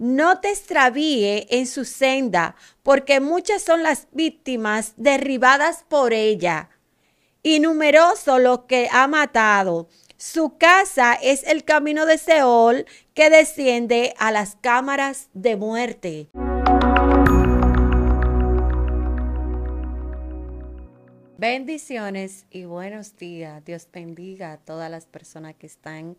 No te extravíe en su senda, porque muchas son las víctimas derribadas por ella, y numeroso lo que ha matado. Su casa es el camino de Seol que desciende a las cámaras de muerte. Bendiciones y buenos días. Dios bendiga a todas las personas que están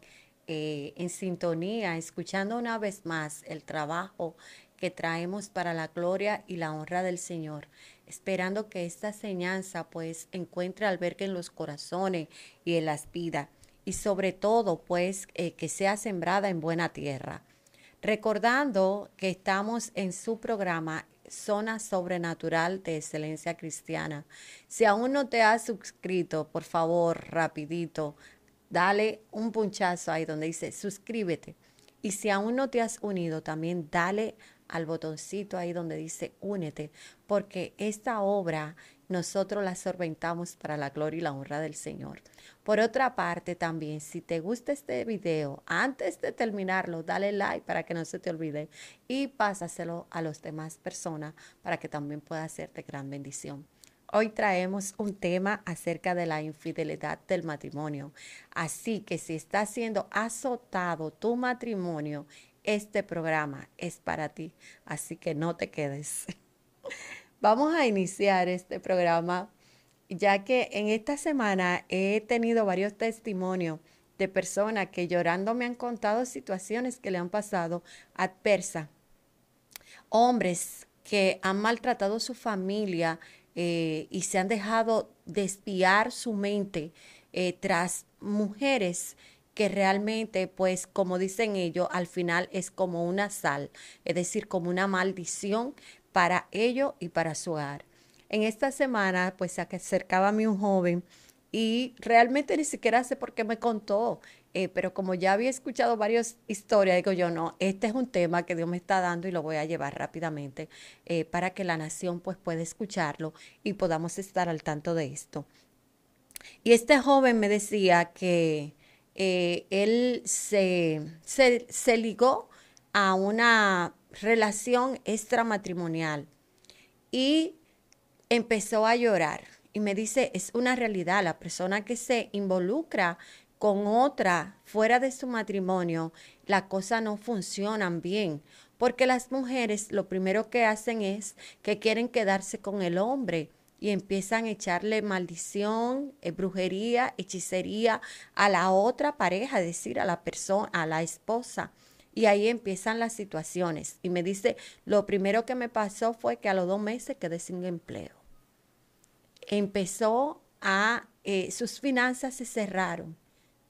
eh, en sintonía, escuchando una vez más el trabajo que traemos para la gloria y la honra del Señor, esperando que esta enseñanza pues encuentre albergue en los corazones y en las vidas, y sobre todo pues eh, que sea sembrada en buena tierra. Recordando que estamos en su programa Zona Sobrenatural de Excelencia Cristiana. Si aún no te has suscrito, por favor, rapidito, dale un punchazo ahí donde dice suscríbete. Y si aún no te has unido, también dale al botoncito ahí donde dice únete, porque esta obra nosotros la sorbentamos para la gloria y la honra del Señor. Por otra parte, también, si te gusta este video, antes de terminarlo, dale like para que no se te olvide y pásaselo a las demás personas para que también pueda hacerte gran bendición. Hoy traemos un tema acerca de la infidelidad del matrimonio. Así que si está siendo azotado tu matrimonio, este programa es para ti. Así que no te quedes. Vamos a iniciar este programa ya que en esta semana he tenido varios testimonios de personas que llorando me han contado situaciones que le han pasado adversas. Hombres que han maltratado a su familia eh, y se han dejado desviar su mente eh, tras mujeres que realmente, pues como dicen ellos, al final es como una sal, es decir, como una maldición para ellos y para su hogar. En esta semana, pues se acercaba a mí un joven y realmente ni siquiera sé por qué me contó eh, pero como ya había escuchado varias historias, digo yo, no, este es un tema que Dios me está dando y lo voy a llevar rápidamente eh, para que la nación pues pueda escucharlo y podamos estar al tanto de esto. Y este joven me decía que eh, él se, se, se ligó a una relación extramatrimonial y empezó a llorar. Y me dice, es una realidad, la persona que se involucra con otra fuera de su matrimonio, la cosa no funcionan bien. Porque las mujeres lo primero que hacen es que quieren quedarse con el hombre y empiezan a echarle maldición, eh, brujería, hechicería a la otra pareja, es decir, a la persona, a la esposa. Y ahí empiezan las situaciones. Y me dice, lo primero que me pasó fue que a los dos meses quedé sin empleo. Empezó a, eh, sus finanzas se cerraron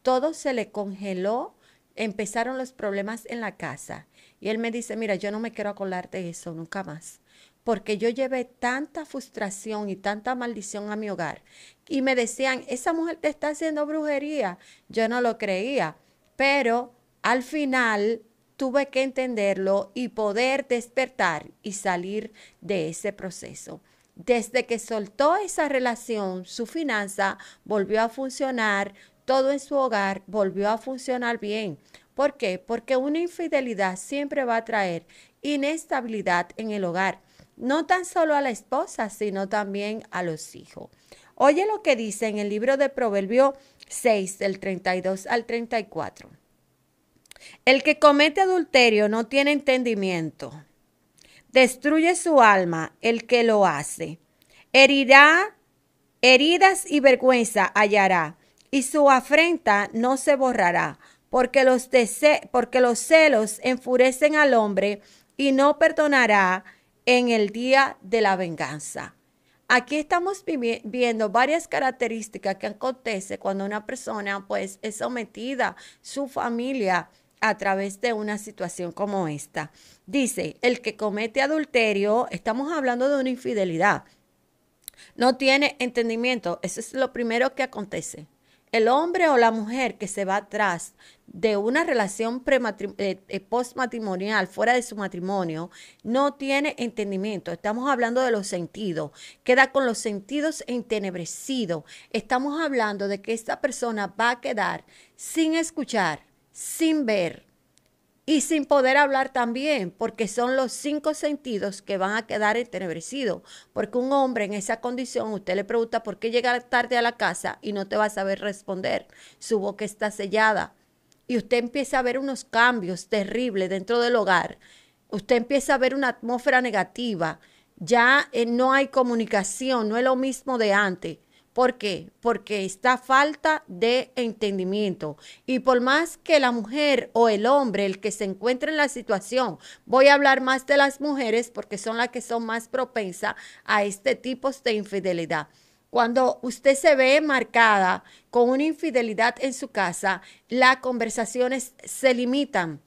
todo se le congeló, empezaron los problemas en la casa. Y él me dice, mira, yo no me quiero acordarte de eso nunca más, porque yo llevé tanta frustración y tanta maldición a mi hogar. Y me decían, esa mujer te está haciendo brujería. Yo no lo creía, pero al final tuve que entenderlo y poder despertar y salir de ese proceso. Desde que soltó esa relación, su finanza volvió a funcionar, todo en su hogar volvió a funcionar bien. ¿Por qué? Porque una infidelidad siempre va a traer inestabilidad en el hogar, no tan solo a la esposa, sino también a los hijos. Oye lo que dice en el libro de Proverbio 6, del 32 al 34. El que comete adulterio no tiene entendimiento. Destruye su alma el que lo hace. Herirá, heridas y vergüenza hallará y su afrenta no se borrará, porque los, porque los celos enfurecen al hombre y no perdonará en el día de la venganza. Aquí estamos viendo varias características que acontece cuando una persona pues es sometida, su familia, a través de una situación como esta. Dice, el que comete adulterio, estamos hablando de una infidelidad, no tiene entendimiento, eso es lo primero que acontece el hombre o la mujer que se va atrás de una relación eh, eh, postmatrimonial, fuera de su matrimonio, no tiene entendimiento. Estamos hablando de los sentidos. Queda con los sentidos entenebrecidos. Estamos hablando de que esta persona va a quedar sin escuchar, sin ver, y sin poder hablar también, porque son los cinco sentidos que van a quedar entenebrecidos. Porque un hombre en esa condición, usted le pregunta por qué llega tarde a la casa y no te va a saber responder. Su boca está sellada y usted empieza a ver unos cambios terribles dentro del hogar. Usted empieza a ver una atmósfera negativa. Ya eh, no hay comunicación, no es lo mismo de antes. ¿Por qué? Porque está falta de entendimiento. Y por más que la mujer o el hombre, el que se encuentre en la situación, voy a hablar más de las mujeres porque son las que son más propensas a este tipo de infidelidad. Cuando usted se ve marcada con una infidelidad en su casa, las conversaciones se limitan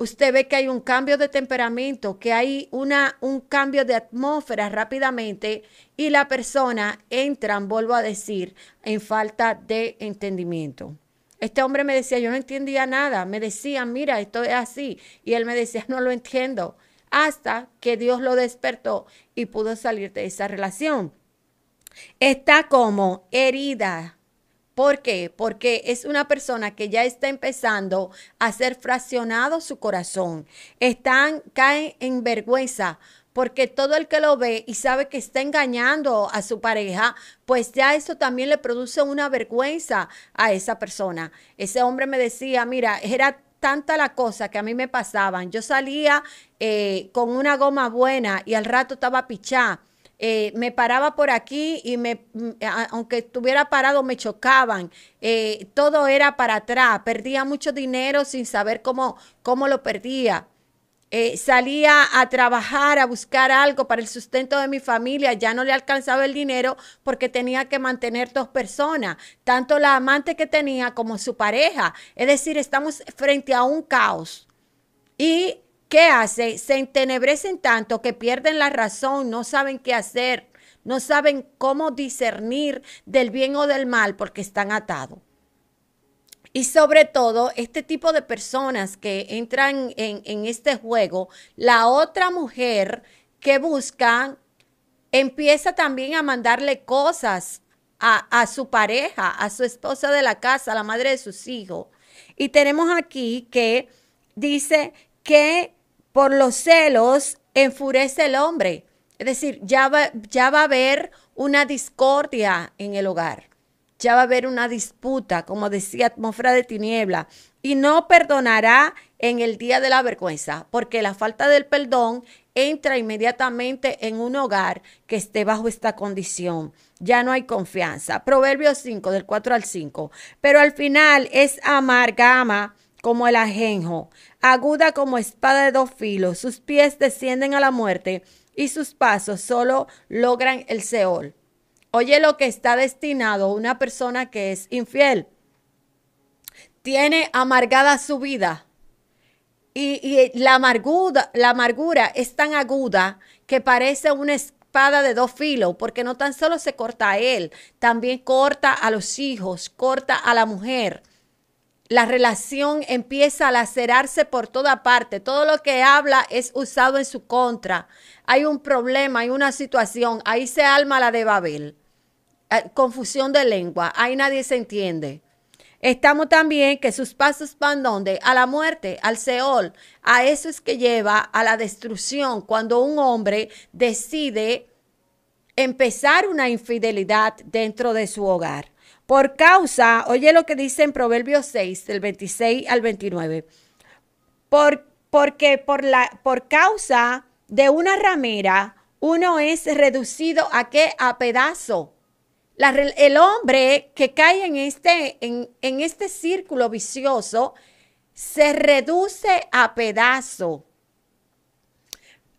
usted ve que hay un cambio de temperamento, que hay una, un cambio de atmósfera rápidamente y la persona entra, vuelvo a decir, en falta de entendimiento. Este hombre me decía, yo no entendía nada, me decía, mira, esto es así, y él me decía, no lo entiendo, hasta que Dios lo despertó y pudo salir de esa relación. Está como herida, ¿Por qué? Porque es una persona que ya está empezando a ser fraccionado su corazón. Están, caen en vergüenza porque todo el que lo ve y sabe que está engañando a su pareja, pues ya eso también le produce una vergüenza a esa persona. Ese hombre me decía, mira, era tanta la cosa que a mí me pasaban. Yo salía eh, con una goma buena y al rato estaba pichá eh, me paraba por aquí y me, aunque estuviera parado, me chocaban. Eh, todo era para atrás. Perdía mucho dinero sin saber cómo, cómo lo perdía. Eh, salía a trabajar, a buscar algo para el sustento de mi familia, ya no le alcanzaba el dinero porque tenía que mantener dos personas, tanto la amante que tenía como su pareja. Es decir, estamos frente a un caos. Y ¿Qué hace? Se entenebrecen tanto que pierden la razón, no saben qué hacer, no saben cómo discernir del bien o del mal porque están atados. Y sobre todo, este tipo de personas que entran en, este juego, la otra mujer que buscan empieza también a mandarle cosas a, a, su pareja, a su esposa de la casa, a la madre de sus hijos. Y tenemos aquí que dice que por los celos enfurece el hombre. Es decir, ya va, ya va a haber una discordia en el hogar. Ya va a haber una disputa, como decía atmósfera de tiniebla, y no perdonará en el día de la vergüenza, porque la falta del perdón entra inmediatamente en un hogar que esté bajo esta condición. Ya no hay confianza. Proverbios 5, del 4 al 5. Pero al final es amargama como el ajenjo, aguda como espada de dos filos, sus pies descienden a la muerte y sus pasos solo logran el Seol. Oye lo que está destinado una persona que es infiel. Tiene amargada su vida. Y, la, amargura, la amargura es tan aguda que parece una espada de dos filos, porque no tan solo se corta a él, también corta a los hijos, corta a la mujer la relación empieza a lacerarse por toda parte. Todo lo que habla es usado en su contra. Hay un problema, hay una situación. Ahí se alma la de Babel. Ah, confusión de lengua. Ahí nadie se entiende. Estamos también que sus pasos van donde? A la muerte, al Seol. A eso es que lleva a la destrucción cuando un hombre decide empezar una infidelidad dentro de su hogar. Por causa, oye lo que dice en Proverbios 6, del 26 al 29. Por, porque por, la, por causa de una ramera, uno es reducido a qué? A pedazo. el hombre que cae en este, en, en este círculo vicioso se reduce a pedazo.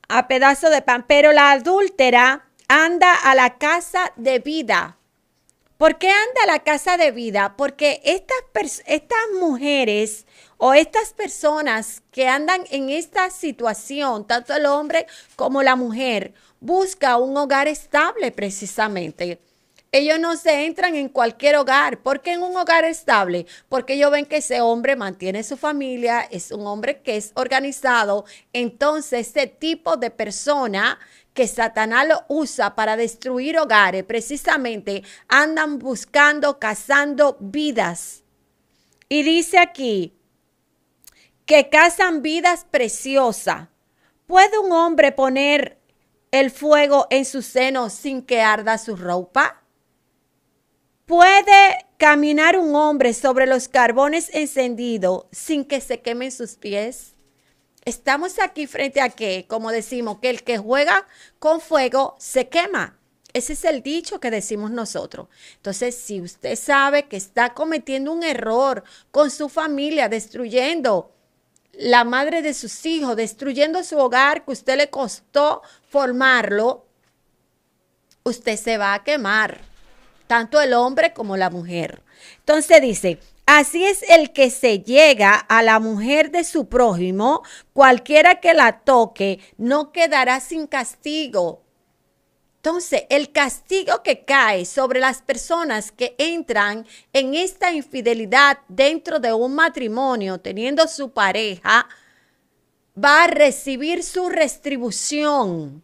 A pedazo de pan. Pero la adúltera anda a la casa de vida ¿Por qué anda la casa de vida? Porque estas, estas mujeres o estas personas que andan en esta situación, tanto el hombre como la mujer, busca un hogar estable precisamente. Ellos no se entran en cualquier hogar. ¿Por qué en un hogar estable? Porque ellos ven que ese hombre mantiene su familia, es un hombre que es organizado. Entonces, este tipo de persona que Satanás lo usa para destruir hogares, precisamente andan buscando, cazando vidas. Y dice aquí que cazan vidas preciosas. ¿Puede un hombre poner el fuego en su seno sin que arda su ropa? ¿Puede caminar un hombre sobre los carbones encendidos sin que se quemen sus pies? Estamos aquí frente a que, como decimos, que el que juega con fuego se quema. Ese es el dicho que decimos nosotros. Entonces, si usted sabe que está cometiendo un error con su familia, destruyendo la madre de sus hijos, destruyendo su hogar que usted le costó formarlo, usted se va a quemar, tanto el hombre como la mujer. Entonces dice, Así es el que se llega a la mujer de su prójimo, cualquiera que la toque, no quedará sin castigo. Entonces, el castigo que cae sobre las personas que entran en esta infidelidad dentro de un matrimonio, teniendo su pareja, va a recibir su restribución,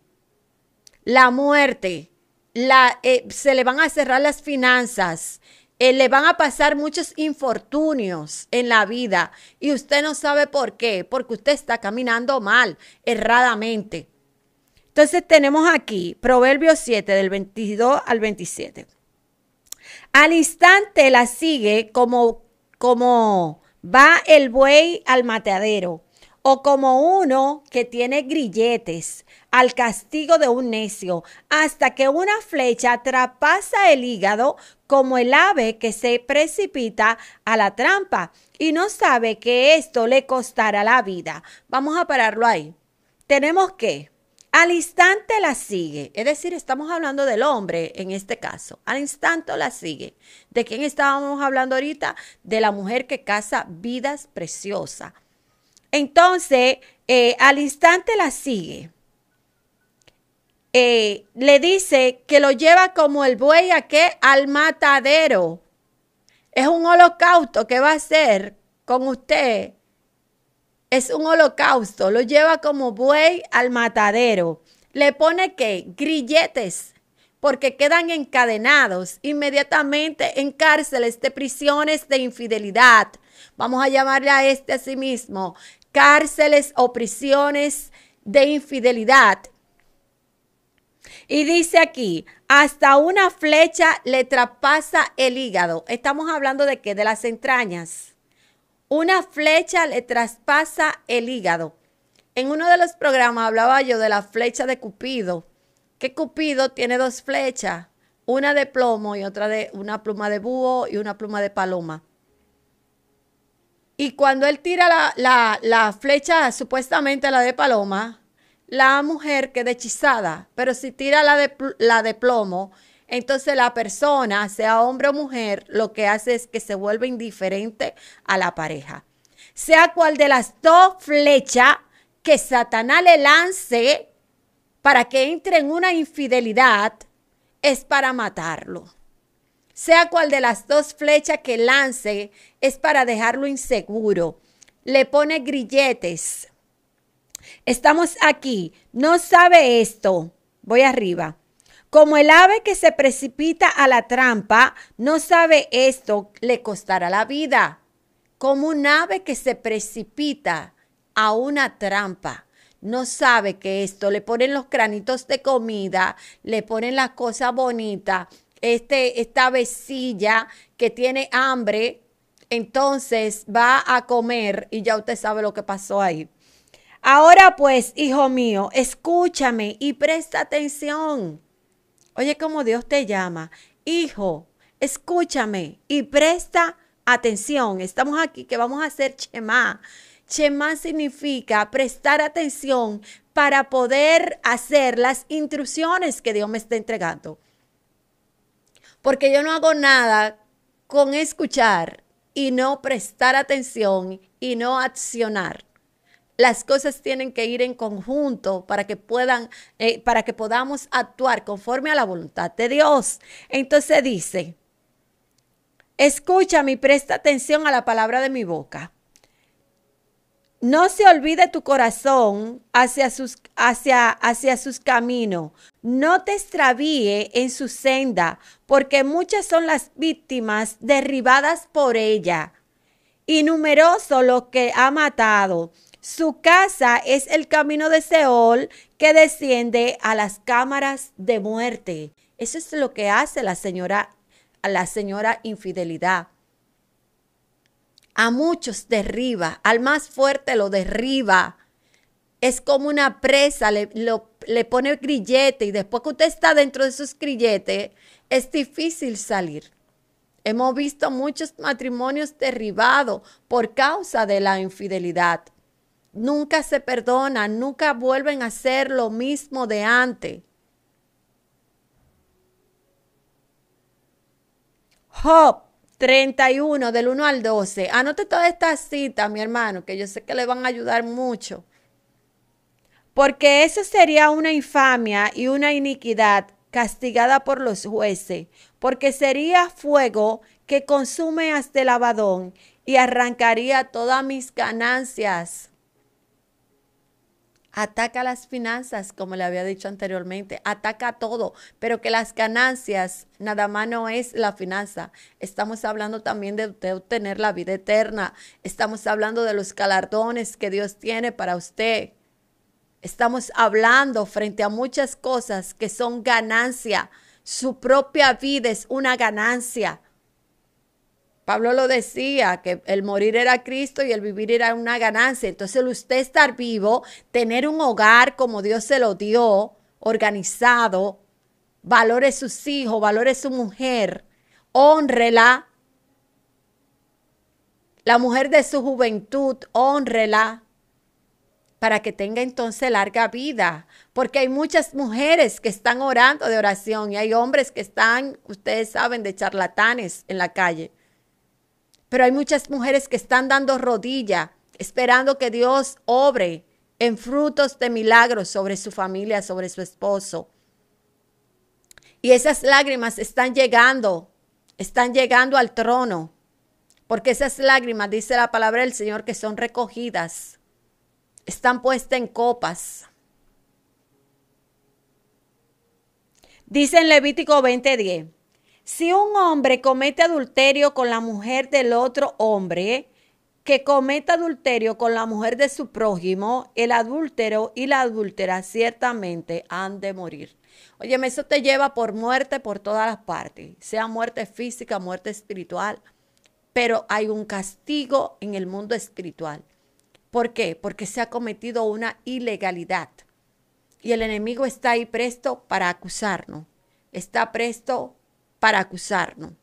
la muerte, eh, se le van a cerrar las finanzas, eh, le van a pasar muchos infortunios en la vida y usted no sabe por qué, porque usted está caminando mal, erradamente. Entonces tenemos aquí Proverbios 7 del 22 al 27. Al instante la sigue como, como va el buey al matadero o como uno que tiene grilletes al castigo de un necio, hasta que una flecha traspasa el hígado como el ave que se precipita a la trampa y no sabe que esto le costará la vida. Vamos a pararlo ahí. Tenemos que, al instante la sigue, es decir, estamos hablando del hombre en este caso, al instante la sigue. ¿De quién estábamos hablando ahorita? De la mujer que caza vidas preciosas. Entonces, eh, al instante la sigue eh, le dice que lo lleva como el buey a qué? Al matadero. Es un holocausto que va a hacer con usted. Es un holocausto. Lo lleva como buey al matadero. Le pone que grilletes porque quedan encadenados inmediatamente en cárceles de prisiones de infidelidad. Vamos a llamarle a este a sí mismo cárceles o prisiones de infidelidad y dice aquí, hasta una flecha le traspasa el hígado. Estamos hablando de qué? De las entrañas. Una flecha le traspasa el hígado. En uno de los programas hablaba yo de la flecha de Cupido, que Cupido tiene dos flechas, una de plomo y otra de una pluma de búho y una pluma de paloma. Y cuando él tira la, la flecha, supuestamente la de paloma, la mujer queda hechizada, pero si tira la de, plomo, entonces la persona, sea hombre o mujer, lo que hace es que se vuelve indiferente a la pareja. Sea cual de las dos flechas que Satanás le lance para que entre en una infidelidad, es para matarlo. Sea cual de las dos flechas que lance, es para dejarlo inseguro. Le pone grilletes Estamos aquí. No sabe esto. Voy arriba. Como el ave que se precipita a la trampa, no sabe esto, le costará la vida. Como un ave que se precipita a una trampa, no sabe que esto, le ponen los granitos de comida, le ponen las cosas bonitas, este, esta avecilla que tiene hambre, entonces va a comer y ya usted sabe lo que pasó ahí. Ahora pues, hijo mío, escúchame y presta atención. Oye, como Dios te llama, hijo, escúchame y presta atención. Estamos aquí que vamos a hacer chemá. Chema significa prestar atención para poder hacer las instrucciones que Dios me está entregando. Porque yo no hago nada con escuchar y no prestar atención y no accionar. Las cosas tienen que ir en conjunto para que puedan, eh, para que podamos actuar conforme a la voluntad de Dios. Entonces dice, escúchame y presta atención a la palabra de mi boca. No se olvide tu corazón hacia sus, hacia, hacia sus caminos. No te extravíe en su senda, porque muchas son las víctimas derribadas por ella y numeroso lo que ha matado. Su casa es el camino de Seol que desciende a las cámaras de muerte. Eso es lo que hace la señora, la señora infidelidad. A muchos derriba, al más fuerte lo derriba. Es como una presa, le, pone el grillete y después que usted está dentro de sus grilletes, es difícil salir. Hemos visto muchos matrimonios derribados por causa de la infidelidad nunca se perdona, nunca vuelven a hacer lo mismo de antes. Job 31, del 1 al 12. Anote toda esta cita, mi hermano, que yo sé que le van a ayudar mucho. Porque eso sería una infamia y una iniquidad castigada por los jueces, porque sería fuego que consume hasta el abadón y arrancaría todas mis ganancias ataca las finanzas, como le había dicho anteriormente, ataca todo, pero que las ganancias nada más no es la finanza. Estamos hablando también de obtener la vida eterna, estamos hablando de los galardones que Dios tiene para usted. Estamos hablando frente a muchas cosas que son ganancia. Su propia vida es una ganancia. Pablo lo decía, que el morir era Cristo y el vivir era una ganancia. Entonces, usted estar vivo, tener un hogar como Dios se lo dio, organizado, valore sus hijos, valore su mujer, honrela. La mujer de su juventud, honrela para que tenga entonces larga vida, porque hay muchas mujeres que están orando de oración y hay hombres que están, ustedes saben, de charlatanes en la calle pero hay muchas mujeres que están dando rodilla, esperando que Dios obre en frutos de milagros sobre su familia, sobre su esposo. Y esas lágrimas están llegando, están llegando al trono, porque esas lágrimas, dice la palabra del Señor, que son recogidas, están puestas en copas. Dice en Levítico 20:10, si un hombre comete adulterio con la mujer del otro hombre, que cometa adulterio con la mujer de su prójimo, el adúltero y la adúltera ciertamente han de morir. Oye, eso te lleva por muerte por todas las partes, sea muerte física, muerte espiritual, pero hay un castigo en el mundo espiritual. ¿Por qué? Porque se ha cometido una ilegalidad y el enemigo está ahí presto para acusarnos, está presto para acusarnos.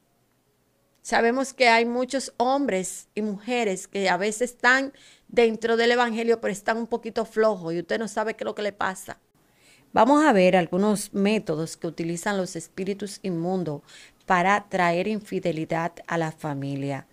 Sabemos que hay muchos hombres y mujeres que a veces están dentro del Evangelio, pero están un poquito flojos y usted no sabe qué es lo que le pasa. Vamos a ver algunos métodos que utilizan los espíritus inmundos para traer infidelidad a la familia.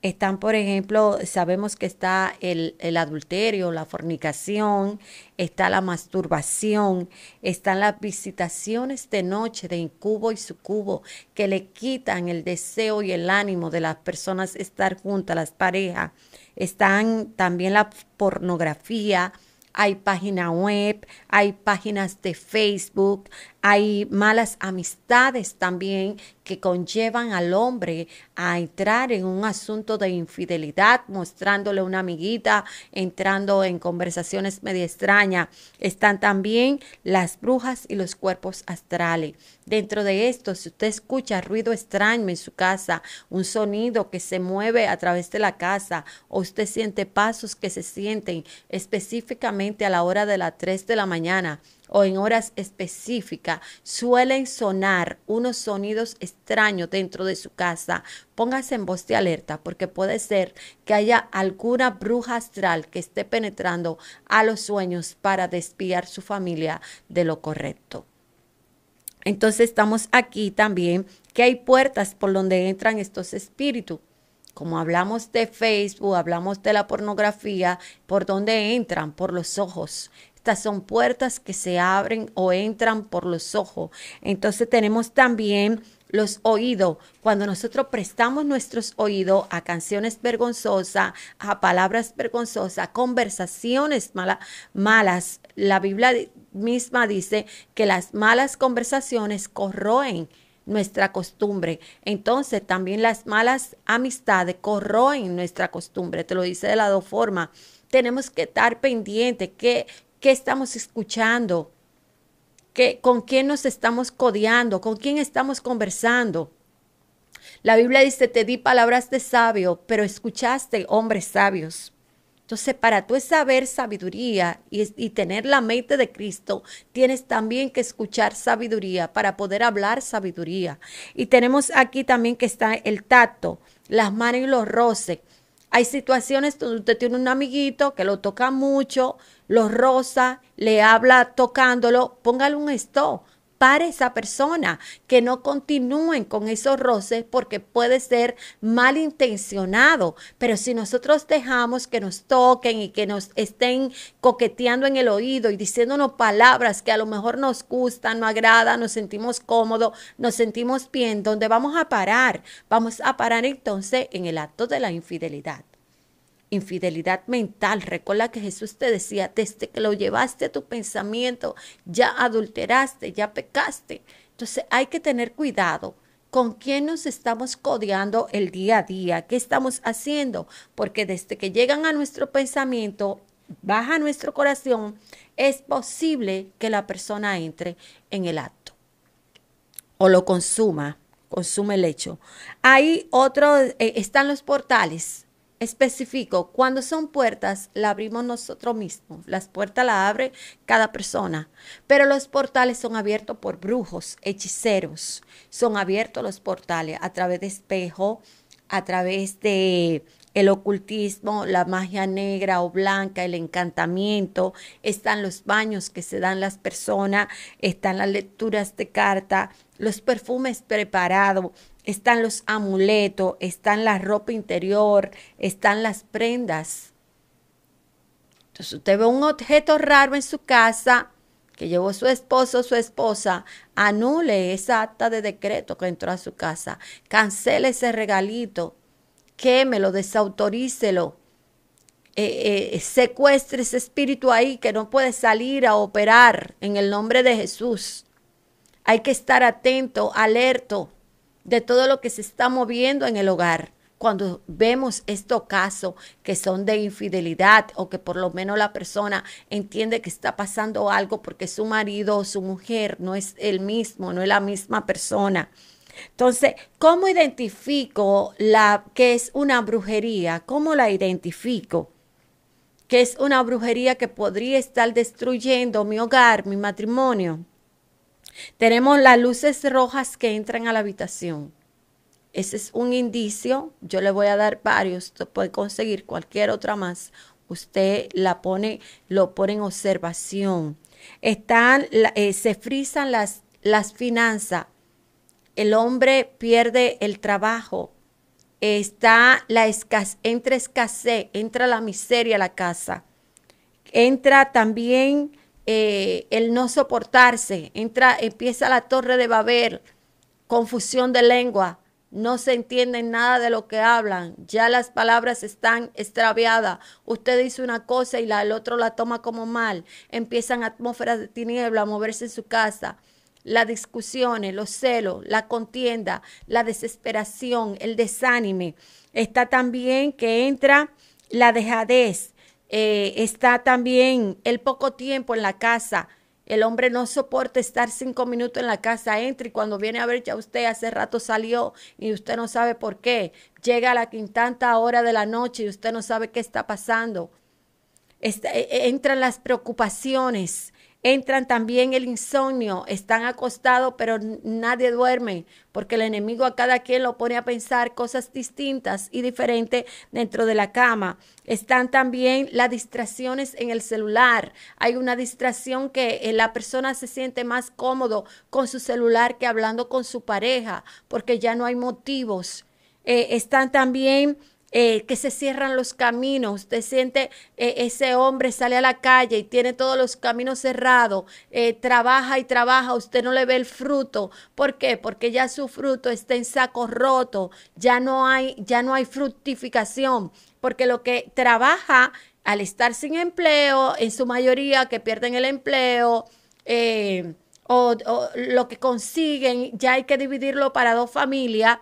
Están, por ejemplo, sabemos que está el, el adulterio, la fornicación, está la masturbación, están las visitaciones de noche de incubo y sucubo que le quitan el deseo y el ánimo de las personas estar juntas, las parejas. Están también la pornografía, hay página web, hay páginas de Facebook, hay malas amistades también que conllevan al hombre a entrar en un asunto de infidelidad, mostrándole una amiguita, entrando en conversaciones media extrañas. Están también las brujas y los cuerpos astrales. Dentro de esto, si usted escucha ruido extraño en su casa, un sonido que se mueve a través de la casa, o usted siente pasos que se sienten específicamente a la hora de las 3 de la mañana, o en horas específicas suelen sonar unos sonidos extraños dentro de su casa, póngase en voz de alerta porque puede ser que haya alguna bruja astral que esté penetrando a los sueños para desviar su familia de lo correcto. Entonces estamos aquí también que hay puertas por donde entran estos espíritus como hablamos de Facebook, hablamos de la pornografía, por donde entran, por los ojos son puertas que se abren o entran por los ojos. Entonces tenemos también los oídos. Cuando nosotros prestamos nuestros oídos a canciones vergonzosas, a palabras vergonzosas, conversaciones malas malas, la Biblia misma dice que las malas conversaciones corroen nuestra costumbre. Entonces también las malas amistades corroen nuestra costumbre. Te lo dice de la dos formas tenemos que estar pendiente que qué estamos escuchando, ¿Qué, con quién nos estamos codeando, con quién estamos conversando. La Biblia dice, te di palabras de sabio, pero escuchaste hombres sabios. Entonces, para tú saber sabiduría y, y, tener la mente de Cristo, tienes también que escuchar sabiduría para poder hablar sabiduría. Y tenemos aquí también que está el tacto, las manos y los roces. Hay situaciones donde usted tiene un amiguito que lo toca mucho, lo roza, le habla tocándolo, póngale un stop para esa persona, que no continúen con esos roces porque puede ser malintencionado. Pero si nosotros dejamos que nos toquen y que nos estén coqueteando en el oído y diciéndonos palabras que a lo mejor nos gustan, nos agradan, nos sentimos cómodos, nos sentimos bien, ¿dónde vamos a parar? Vamos a parar entonces en el acto de la infidelidad. Infidelidad mental. Recuerda que Jesús te decía, desde que lo llevaste a tu pensamiento, ya adulteraste, ya pecaste. Entonces hay que tener cuidado con quién nos estamos codeando el día a día, qué estamos haciendo, porque desde que llegan a nuestro pensamiento, baja nuestro corazón, es posible que la persona entre en el acto o lo consuma, consume el hecho. Ahí otro, eh, están los portales específico cuando son puertas, la abrimos nosotros mismos. Las puertas la abre cada persona. Pero los portales son abiertos por brujos, hechiceros. Son abiertos los portales a través de espejo, a través de el ocultismo, la magia negra o blanca, el encantamiento, están los baños que se dan las personas, están las lecturas de carta, los perfumes preparados, están los amuletos, están la ropa interior, están las prendas. Entonces usted ve un objeto raro en su casa que llevó su esposo o su esposa, anule esa acta de decreto que entró a su casa, cancele ese regalito, quémelo, desautorícelo, eh, eh secuestre ese espíritu ahí que no puede salir a operar en el nombre de Jesús. Hay que estar atento, alerto de todo lo que se está moviendo en el hogar. Cuando vemos estos casos que son de infidelidad o que por lo menos la persona entiende que está pasando algo porque su marido o su mujer no es el mismo, no es la misma persona. Entonces, ¿cómo identifico la que es una brujería? ¿Cómo la identifico? Que es una brujería que podría estar destruyendo mi hogar, mi matrimonio. Tenemos las luces rojas que entran a la habitación. Ese es un indicio. Yo le voy a dar varios. Usted puede conseguir cualquier otra más. Usted la pone, lo pone en observación. Están, eh, se frisan las, las finanzas. El hombre pierde el trabajo. Está la entra escasez, entra la miseria a la casa. Entra también eh, el no soportarse, entra, empieza la torre de Babel, confusión de lengua, no se entiende nada de lo que hablan, ya las palabras están extraviadas, usted dice una cosa y el otro la toma como mal, empiezan atmósferas de tiniebla a moverse en su casa las discusiones, los celos, la contienda, la desesperación, el desánime. Está también que entra la dejadez, eh, está también el poco tiempo en la casa. El hombre no soporta estar cinco minutos en la casa, entra y cuando viene a ver ya usted hace rato salió y usted no sabe por qué. Llega a la quintanta hora de la noche y usted no sabe qué está pasando. Este, e, e, entran las preocupaciones, Entran también el insomnio, están acostados pero nadie duerme, porque el enemigo a cada quien lo pone a pensar cosas distintas y diferentes dentro de la cama. Están también las distracciones en el celular. Hay una distracción que eh, la persona se siente más cómodo con su celular que hablando con su pareja, porque ya no hay motivos. Eh, están también eh, que se cierran los caminos, usted siente eh, ese hombre sale a la calle y tiene todos los caminos cerrados, eh, trabaja y trabaja, usted no le ve el fruto. ¿Por qué? Porque ya su fruto está en saco roto, ya no hay, ya no hay fructificación, porque lo que trabaja al estar sin empleo, en su mayoría que pierden el empleo, o lo que consiguen, ya hay que dividirlo para dos familias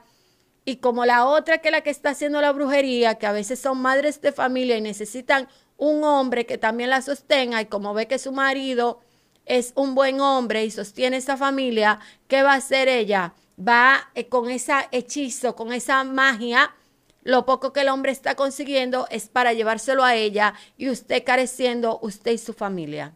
y como la otra que es la que está haciendo la brujería, que a veces son madres de familia y necesitan un hombre que también la sostenga y como ve que su marido es un buen hombre y sostiene esa familia, ¿qué va a hacer ella? Va eh, con ese hechizo, con esa magia, lo poco que el hombre está consiguiendo es para llevárselo a ella y usted careciendo, usted y su familia.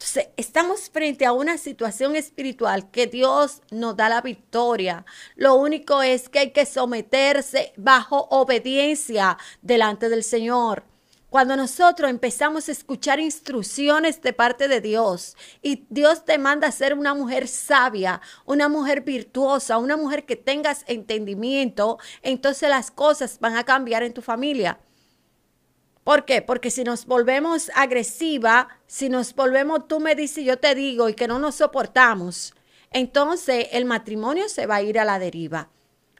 Entonces, estamos frente a una situación espiritual que Dios nos da la victoria. Lo único es que hay que someterse bajo obediencia delante del Señor. Cuando nosotros empezamos a escuchar instrucciones de parte de Dios y Dios te manda a ser una mujer sabia, una mujer virtuosa, una mujer que tengas entendimiento, entonces las cosas van a cambiar en tu familia. ¿Por qué? Porque si nos volvemos agresiva, si nos volvemos tú me dices, yo te digo y que no nos soportamos, entonces el matrimonio se va a ir a la deriva.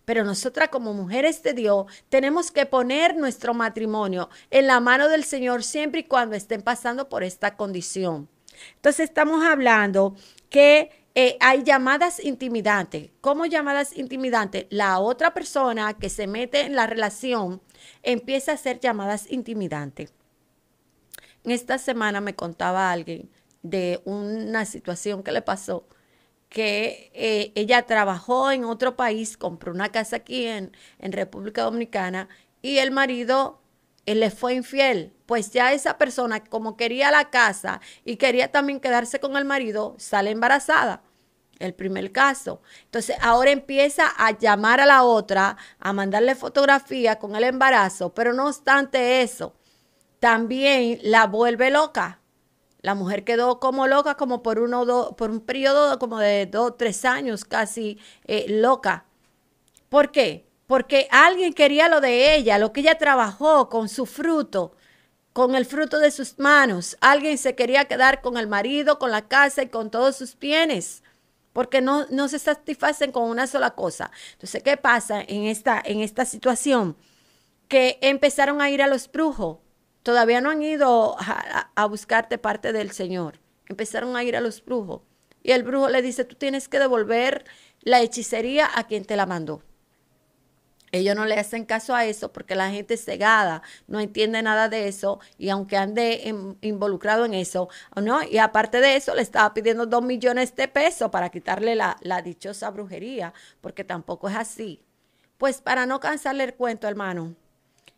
Pero nosotras como mujeres de Dios tenemos que poner nuestro matrimonio en la mano del Señor siempre y cuando estén pasando por esta condición. Entonces estamos hablando que eh, hay llamadas intimidantes. ¿Cómo llamadas intimidantes? La otra persona que se mete en la relación empieza a hacer llamadas intimidantes. En esta semana me contaba alguien de una situación que le pasó que eh, ella trabajó en otro país, compró una casa aquí en República Dominicana y el marido él le fue infiel, pues ya esa persona, como quería la casa y quería también quedarse con el marido, sale embarazada. El primer caso. Entonces ahora empieza a llamar a la otra, a mandarle fotografías con el embarazo, pero no obstante eso, también la vuelve loca. La mujer quedó como loca, como por, uno, dos, por un periodo como de dos, tres años casi eh, loca. ¿Por qué? porque alguien quería lo de ella, lo que ella trabajó con su fruto, con el fruto de sus manos. Alguien se quería quedar con el marido, con la casa y con todos sus bienes, porque no, se satisfacen con una sola cosa. Entonces, ¿qué pasa en esta, en esta situación? Que empezaron a ir a los brujos. Todavía no han ido a, a buscarte parte del Señor. Empezaron a ir a los brujos. Y el brujo le dice, tú tienes que devolver la hechicería a quien te la mandó. Ellos no le hacen caso a eso porque la gente es cegada, no entiende nada de eso y aunque ande involucrado en eso, ¿no? Y aparte de eso, le estaba pidiendo dos millones de pesos para quitarle la, dichosa brujería, porque tampoco es así. Pues para no cansarle el cuento, hermano,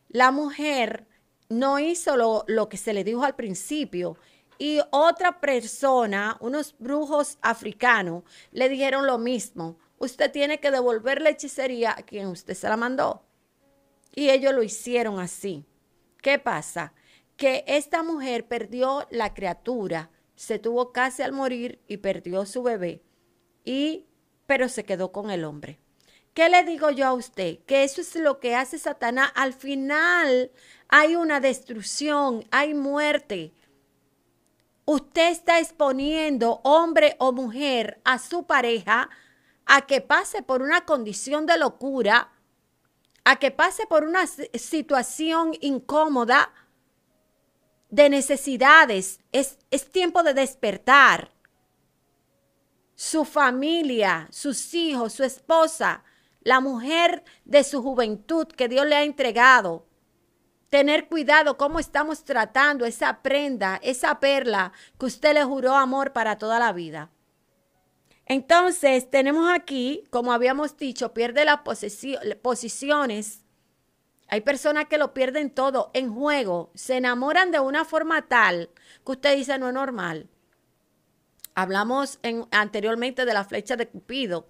la mujer no hizo lo que se le dijo al principio y otra persona, unos brujos africanos, le dijeron lo mismo usted tiene que devolver la hechicería a quien usted se la mandó. Y ellos lo hicieron así. ¿Qué pasa? Que esta mujer perdió la criatura, se tuvo casi al morir y perdió su bebé, y, pero se quedó con el hombre. ¿Qué le digo yo a usted? Que eso es lo que hace Satanás. Al final hay una destrucción, hay muerte. Usted está exponiendo, hombre o mujer, a su pareja a que pase por una condición de locura, a que pase por una situación incómoda de necesidades. Es, es tiempo de despertar. Su familia, sus hijos, su esposa, la mujer de su juventud que Dios le ha entregado. Tener cuidado cómo estamos tratando esa prenda, esa perla que usted le juró amor para toda la vida. Entonces, tenemos aquí, como habíamos dicho, pierde las posiciones. Hay personas que lo pierden todo en juego, se enamoran de una forma tal que usted dice no es normal. Hablamos anteriormente de la flecha de Cupido,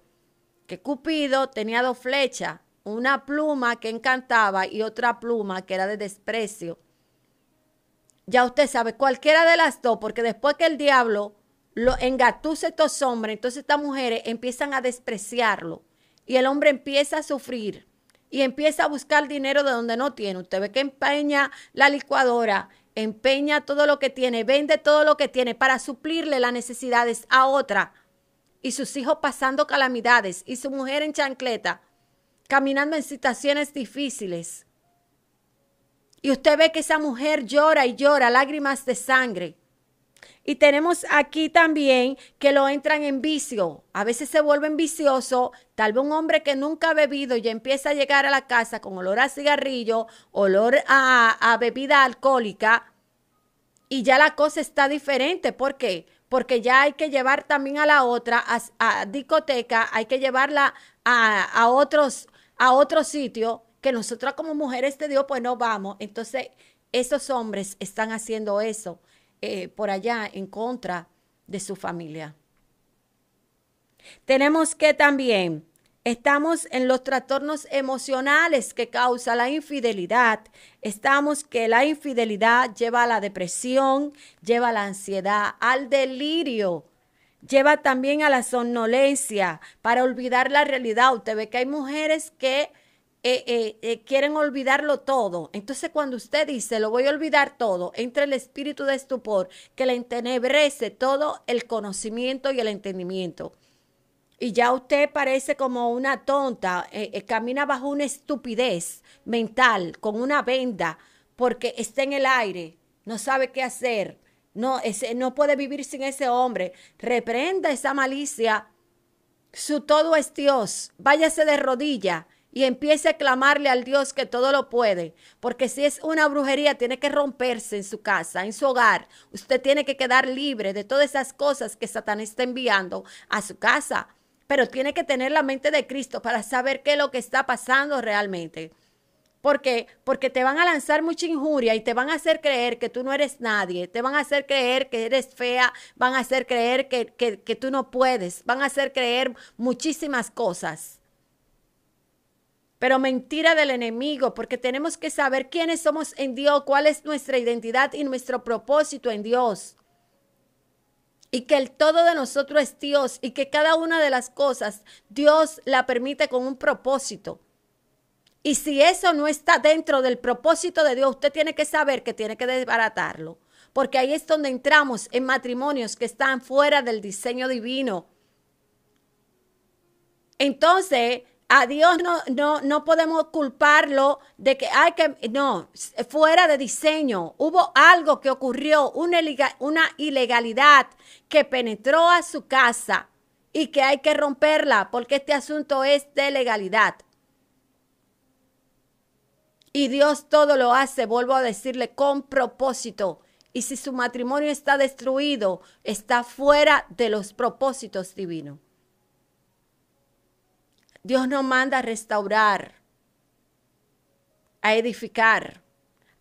que Cupido tenía dos flechas, una pluma que encantaba y otra pluma que era de desprecio. Ya usted sabe, cualquiera de las dos, porque después que el diablo lo engatusa estos hombres, entonces estas mujeres empiezan a despreciarlo y el hombre empieza a sufrir y empieza a buscar dinero de donde no tiene. Usted ve que empeña la licuadora, empeña todo lo que tiene, vende todo lo que tiene para suplirle las necesidades a otra y sus hijos pasando calamidades y su mujer en chancleta, caminando en situaciones difíciles. Y usted ve que esa mujer llora y llora, lágrimas de sangre y tenemos aquí también que lo entran en vicio. A veces se vuelven viciosos. Tal vez un hombre que nunca ha bebido y empieza a llegar a la casa con olor a cigarrillo, olor a, bebida alcohólica. Y ya la cosa está diferente. ¿Por qué? Porque ya hay que llevar también a la otra a, discoteca, hay que llevarla a, otros, a otro sitio que nosotras como mujeres de Dios pues no vamos. Entonces, esos hombres están haciendo eso. Eh, por allá en contra de su familia. Tenemos que también Estamos en los trastornos emocionales que causa la infidelidad. Estamos que la infidelidad lleva a la depresión, lleva a la ansiedad, al delirio, lleva también a la somnolencia, para olvidar la realidad. Usted ve que hay mujeres que eh, eh, eh, quieren olvidarlo todo. Entonces cuando usted dice, lo voy a olvidar todo, entra el espíritu de estupor que le entenebrece todo el conocimiento y el entendimiento. Y ya usted parece como una tonta, camina bajo una estupidez mental, con una venda, porque está en el aire, no sabe qué hacer, no, no puede vivir sin ese hombre. Reprenda esa malicia. Su todo es Dios. Váyase de rodillas y empiece a clamarle al Dios que todo lo puede. Porque si es una brujería, tiene que romperse en su casa, en su hogar. Usted tiene que quedar libre de todas esas cosas que Satanás está enviando a su casa. Pero tiene que tener la mente de Cristo para saber qué es lo que está pasando realmente. porque Porque te van a lanzar mucha injuria y te van a hacer creer que tú no eres nadie, te van a hacer creer que eres fea, van a hacer creer que, que, que tú no puedes, van a hacer creer muchísimas cosas pero mentira del enemigo, porque tenemos que saber quiénes somos en Dios, cuál es nuestra identidad y nuestro propósito en Dios. Y que el todo de nosotros es Dios y que cada una de las cosas Dios la permite con un propósito. Y si eso no está dentro del propósito de Dios, usted tiene que saber que tiene que desbaratarlo. Porque ahí es donde entramos en matrimonios que están fuera del diseño divino. Entonces, a Dios no, podemos culparlo de que hay que, no, fuera de diseño, hubo algo que ocurrió, una, una ilegalidad que penetró a su casa y que hay que romperla porque este asunto es de legalidad. Y Dios todo lo hace, vuelvo a decirle, con propósito. Y si su matrimonio está destruido, está fuera de los propósitos divinos. Dios nos manda a restaurar, a edificar,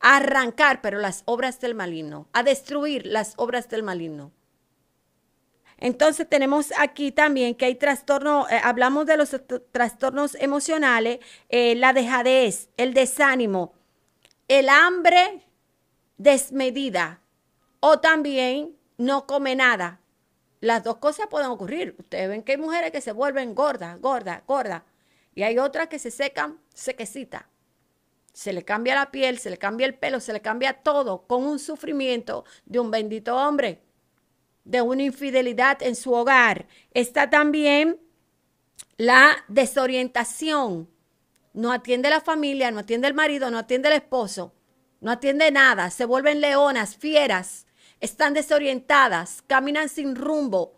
a arrancar, pero las obras del maligno, a destruir las obras del maligno. Entonces tenemos aquí también que hay trastorno, eh, hablamos de los trastornos emocionales, eh, la dejadez, el desánimo, el hambre desmedida o también no come nada, las dos cosas pueden ocurrir. Ustedes ven que hay mujeres que se vuelven gordas, gordas, gordas. Y hay otras que se secan sequecita, Se le cambia la piel, se le cambia el pelo, se le cambia todo con un sufrimiento de un bendito hombre, de una infidelidad en su hogar. Está también la desorientación. No atiende la familia, no atiende el marido, no atiende el esposo, no atiende nada. Se vuelven leonas, fieras, están desorientadas, caminan sin rumbo,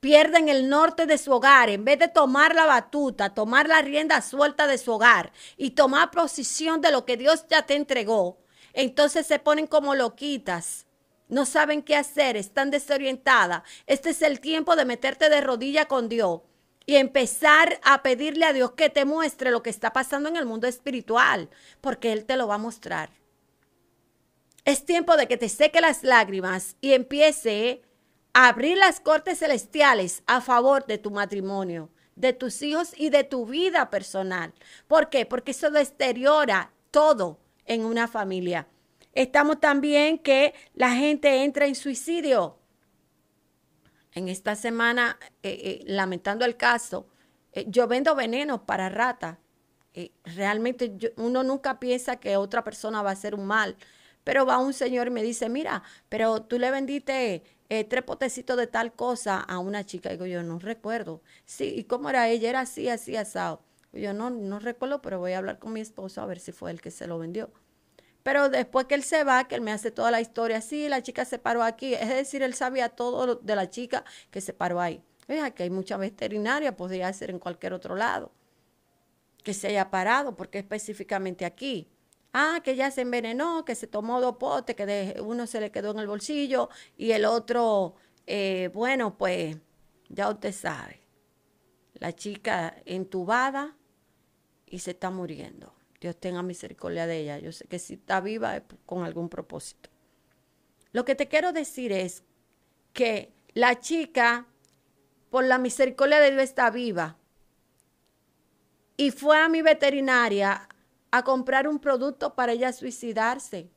pierden el norte de su hogar, en vez de tomar la batuta, tomar la rienda suelta de su hogar y tomar posición de lo que Dios ya te entregó, entonces se ponen como loquitas. No saben qué hacer, están desorientadas. Este es el tiempo de meterte de rodilla con Dios y empezar a pedirle a Dios que te muestre lo que está pasando en el mundo espiritual, porque Él te lo va a mostrar. Es tiempo de que te seque las lágrimas y empiece a abrir las cortes celestiales a favor de tu matrimonio, de tus hijos y de tu vida personal. ¿Por qué? Porque eso deteriora todo en una familia. Estamos también que la gente entra en suicidio. En esta semana, eh, eh, lamentando el caso, eh, yo vendo veneno para ratas. realmente uno nunca piensa que otra persona va a hacer un mal pero va un señor y me dice, mira, pero tú le vendiste eh, tres potecitos de tal cosa a una chica. Digo, yo no recuerdo. Sí, ¿y cómo era ella? Era así, así, asado. Yo no, no recuerdo, pero voy a hablar con mi esposo a ver si fue él que se lo vendió. Pero después que él se va, que él me hace toda la historia, sí, la chica se paró aquí. Es decir, él sabía todo de la chica que se paró ahí. Mira, que hay mucha veterinaria, podría ser en cualquier otro lado que se haya parado, porque específicamente aquí. Ah, que ya se envenenó, que se tomó dos potes, que de, uno se le quedó en el bolsillo y el otro, eh, bueno, pues ya usted sabe. La chica entubada y se está muriendo. Dios tenga misericordia de ella. Yo sé que si está viva es con algún propósito. Lo que te quiero decir es que la chica, por la misericordia de Dios, está viva. Y fue a mi veterinaria a comprar un producto para ella suicidarse.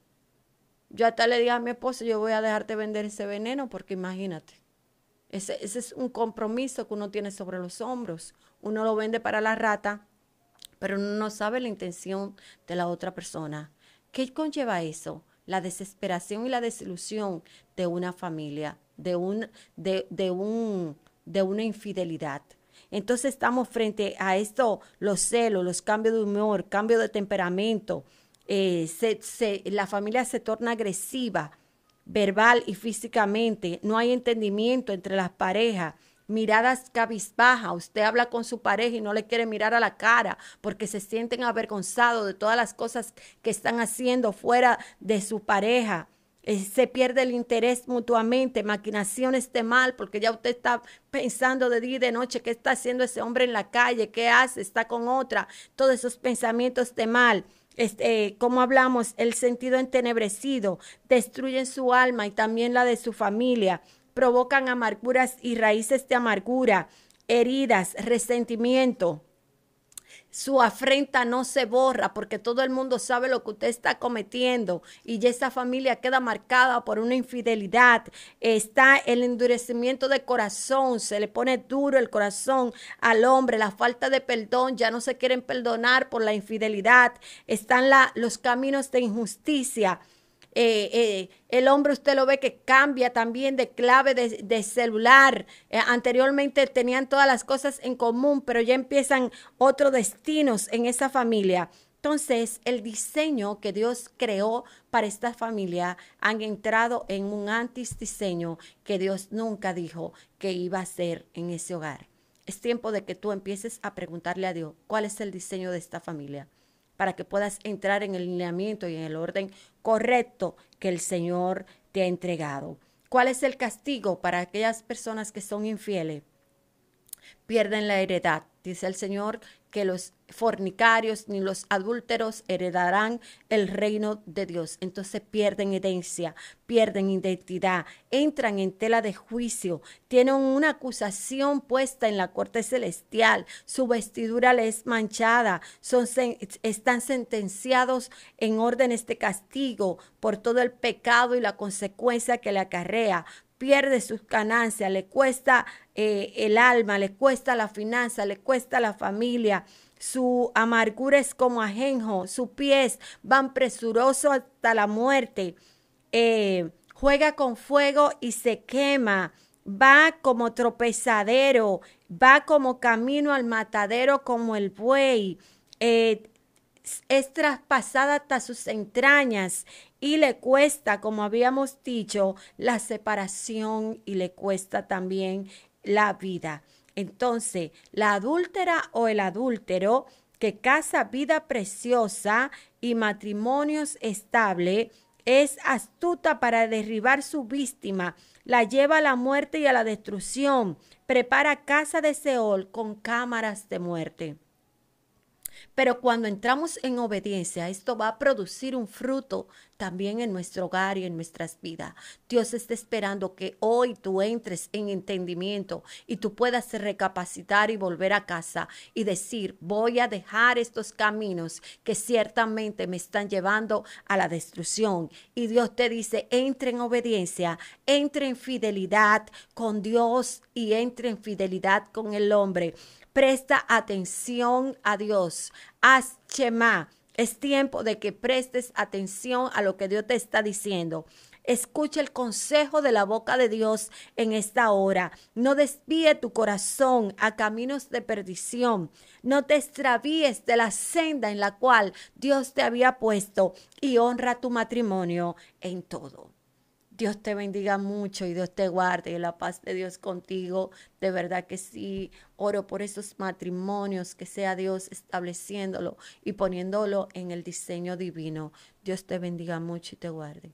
Yo hasta le dije a mi esposo, yo voy a dejarte vender ese veneno porque imagínate, ese, ese es un compromiso que uno tiene sobre los hombros. Uno lo vende para la rata, pero uno no sabe la intención de la otra persona. ¿Qué conlleva eso? La desesperación y la desilusión de una familia, de, un, de, un, de una infidelidad. Entonces estamos frente a esto, los celos, los cambios de humor, cambio de temperamento. Eh, la familia se torna agresiva, verbal y físicamente. No hay entendimiento entre las parejas miradas cabizbaja. Usted habla con su pareja y no le quiere mirar a la cara porque se sienten avergonzados de todas las cosas que están haciendo fuera de su pareja. Eh, se pierde el interés mutuamente, maquinaciones de mal, porque ya usted está pensando de día y de noche qué está haciendo ese hombre en la calle, qué hace, está con otra, todos esos pensamientos de mal. Este, eh, como hablamos, el sentido entenebrecido, destruyen su alma y también la de su familia, provocan amarguras y raíces de amargura, heridas, resentimiento, su afrenta no se borra porque todo el mundo sabe lo que usted está cometiendo y ya esa familia queda marcada por una infidelidad. Está el endurecimiento de corazón, se le pone duro el corazón al hombre, la falta de perdón, ya no se quieren perdonar por la infidelidad. Están los caminos de injusticia eh, eh, el hombre usted lo ve que cambia también de clave de, celular. Eh, anteriormente tenían todas las cosas en común, pero ya empiezan otros destinos en esa familia. Entonces, el diseño que Dios creó para esta familia han entrado en un antis diseño que Dios nunca dijo que iba a ser en ese hogar. Es tiempo de que tú empieces a preguntarle a Dios cuál es el diseño de esta familia para que puedas entrar en el lineamiento y en el orden correcto que el Señor te ha entregado. ¿Cuál es el castigo para aquellas personas que son infieles? Pierden la heredad. Dice el Señor que los fornicarios ni los adúlteros heredarán el reino de Dios. Entonces pierden herencia, pierden identidad, entran en tela de juicio, tienen una acusación puesta en la corte celestial, su vestidura les es manchada, son, están sentenciados en órdenes de castigo por todo el pecado y la consecuencia que le acarrea, pierde sus ganancias, le cuesta eh, el alma, le cuesta la finanza, le cuesta la familia, su amargura es como ajenjo, sus pies van presurosos hasta la muerte, eh, juega con fuego y se quema, va como tropezadero, va como camino al matadero como el buey. Eh, es traspasada hasta sus entrañas y le cuesta, como habíamos dicho, la separación y le cuesta también la vida. Entonces, la adúltera o el adúltero que casa vida preciosa y matrimonios estable es astuta para derribar su víctima, la lleva a la muerte y a la destrucción, prepara casa de Seol con cámaras de muerte. Pero cuando entramos en obediencia, esto va a producir un fruto también en nuestro hogar y en nuestras vidas. Dios está esperando que hoy tú entres en entendimiento y tú puedas recapacitar y volver a casa y decir, voy a dejar estos caminos que ciertamente me están llevando a la destrucción. Y Dios te dice, entre en obediencia, entre en fidelidad con Dios y entre en fidelidad con el hombre Presta atención a Dios. Haz chema. Es tiempo de que prestes atención a lo que Dios te está diciendo. Escucha el consejo de la boca de Dios en esta hora. No desvíe tu corazón a caminos de perdición. No te extravíes de la senda en la cual Dios te había puesto y honra tu matrimonio en todo. Dios te bendiga mucho y Dios te guarde y la paz de Dios contigo. De verdad que sí, oro por esos matrimonios, que sea Dios estableciéndolo y poniéndolo en el diseño divino. Dios te bendiga mucho y te guarde.